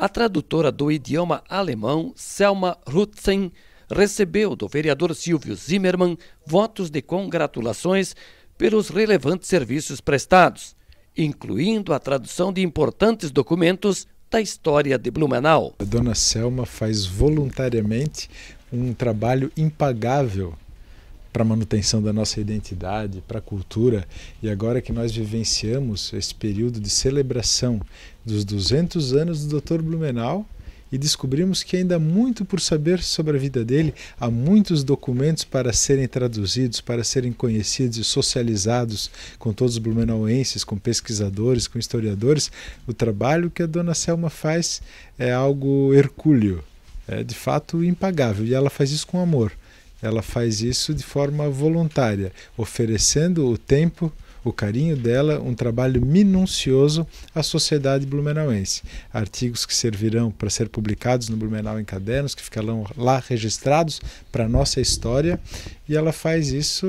A tradutora do idioma alemão, Selma Rutzen, recebeu do vereador Silvio Zimmermann votos de congratulações pelos relevantes serviços prestados, incluindo a tradução de importantes documentos da história de Blumenau. A dona Selma faz voluntariamente um trabalho impagável para a manutenção da nossa identidade, para a cultura. E agora que nós vivenciamos esse período de celebração dos 200 anos do Dr. Blumenau e descobrimos que ainda há muito por saber sobre a vida dele, há muitos documentos para serem traduzidos, para serem conhecidos e socializados com todos os blumenauenses, com pesquisadores, com historiadores. O trabalho que a dona Selma faz é algo hercúleo, é de fato impagável e ela faz isso com amor ela faz isso de forma voluntária, oferecendo o tempo, o carinho dela, um trabalho minucioso à sociedade blumenauense. Artigos que servirão para ser publicados no Blumenau em Cadernos, que ficarão lá registrados para a nossa história, e ela faz isso,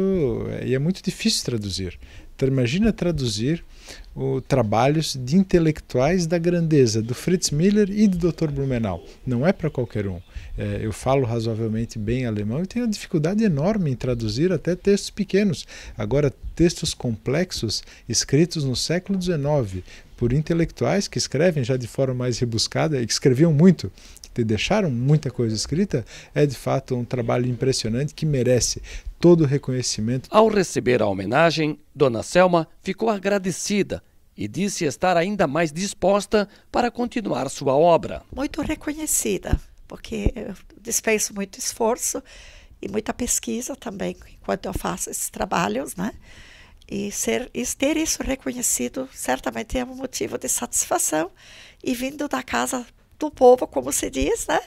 eh, e é muito difícil traduzir. Então, imagina traduzir o, trabalhos de intelectuais da grandeza, do Fritz Miller e do Dr. Blumenau. Não é para qualquer um. É, eu falo razoavelmente bem alemão e tenho uma dificuldade enorme em traduzir até textos pequenos. Agora, textos complexos escritos no século XIX por intelectuais que escrevem já de forma mais rebuscada e que escreviam muito deixaram muita coisa escrita, é de fato um trabalho impressionante que merece todo o reconhecimento. Ao receber a homenagem, Dona Selma ficou agradecida e disse estar ainda mais disposta para continuar sua obra. Muito reconhecida, porque eu dispenso muito esforço e muita pesquisa também enquanto eu faço esses trabalhos, né? E, ser, e ter isso reconhecido certamente é um motivo de satisfação e vindo da casa do povo, como se diz, né?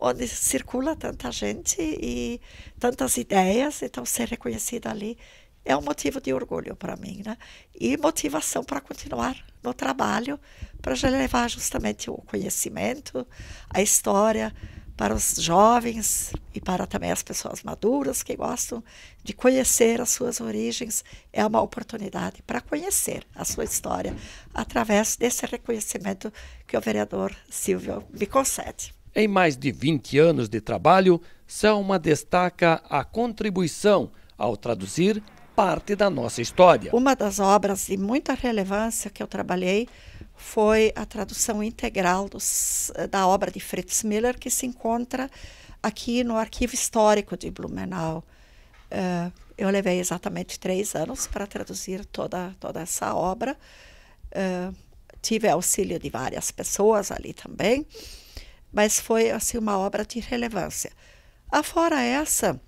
onde circula tanta gente e tantas ideias, então ser reconhecida ali é um motivo de orgulho para mim, né? E motivação para continuar no trabalho, para levar justamente o conhecimento, a história, para os jovens e para também as pessoas maduras que gostam de conhecer as suas origens, é uma oportunidade para conhecer a sua história através desse reconhecimento que o vereador Silvio me concede. Em mais de 20 anos de trabalho, Selma destaca a contribuição ao traduzir parte da nossa história. Uma das obras de muita relevância que eu trabalhei foi a tradução integral dos, da obra de Fritz Miller, que se encontra aqui no Arquivo Histórico de Blumenau. Uh, eu levei exatamente três anos para traduzir toda, toda essa obra. Uh, tive auxílio de várias pessoas ali também, mas foi assim uma obra de relevância. Afora essa,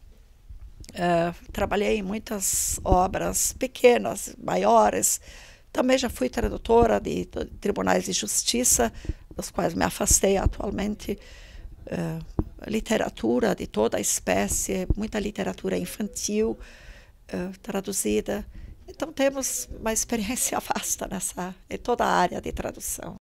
uh, trabalhei em muitas obras pequenas, maiores, também já fui tradutora de tribunais de justiça, dos quais me afastei atualmente. Uh, literatura de toda a espécie, muita literatura infantil uh, traduzida. Então temos uma experiência vasta nessa, em toda a área de tradução.